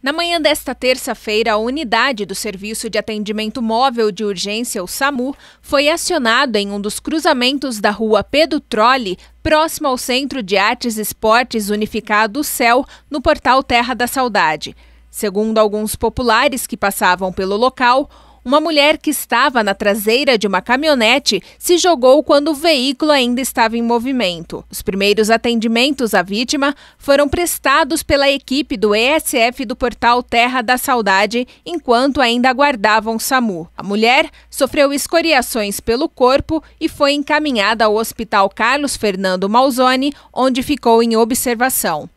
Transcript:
Na manhã desta terça-feira, a unidade do Serviço de Atendimento Móvel de Urgência, o SAMU, foi acionada em um dos cruzamentos da rua Pedro Trolli, próximo ao Centro de Artes e Esportes Unificado CEL, no portal Terra da Saudade. Segundo alguns populares que passavam pelo local, uma mulher que estava na traseira de uma caminhonete se jogou quando o veículo ainda estava em movimento. Os primeiros atendimentos à vítima foram prestados pela equipe do ESF do portal Terra da Saudade, enquanto ainda aguardavam SAMU. A mulher sofreu escoriações pelo corpo e foi encaminhada ao Hospital Carlos Fernando Malzone, onde ficou em observação.